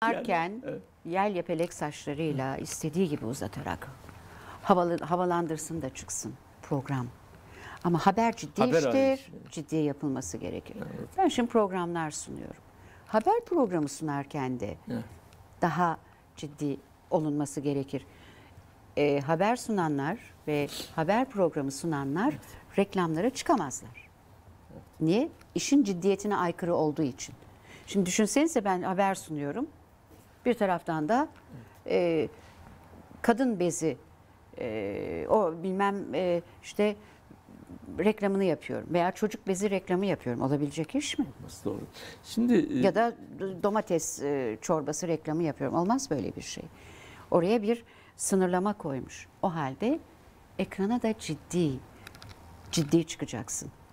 Arken yel yepelek saçlarıyla istediği gibi uzatarak havalı, havalandırsın da çıksın program. Ama haber ciddi haber iştir, arayışı. ciddiye yapılması gerekir. Evet. Ben şimdi programlar sunuyorum. Haber programı sunarken de evet. daha ciddi olunması gerekir. E, haber sunanlar ve haber programı sunanlar evet. reklamlara çıkamazlar. Evet. Niye? İşin ciddiyetine aykırı olduğu için. Şimdi düşünsenize ben haber sunuyorum. Bir taraftan da e, kadın bezi e, o bilmem e, işte reklamını yapıyorum veya çocuk bezi reklamı yapıyorum. Olabilecek iş mi? Olmaz doğru. Şimdi e, ya da domates e, çorbası reklamı yapıyorum. Olmaz böyle bir şey. Oraya bir sınırlama koymuş. O halde ekrana da ciddi ciddi çıkacaksın.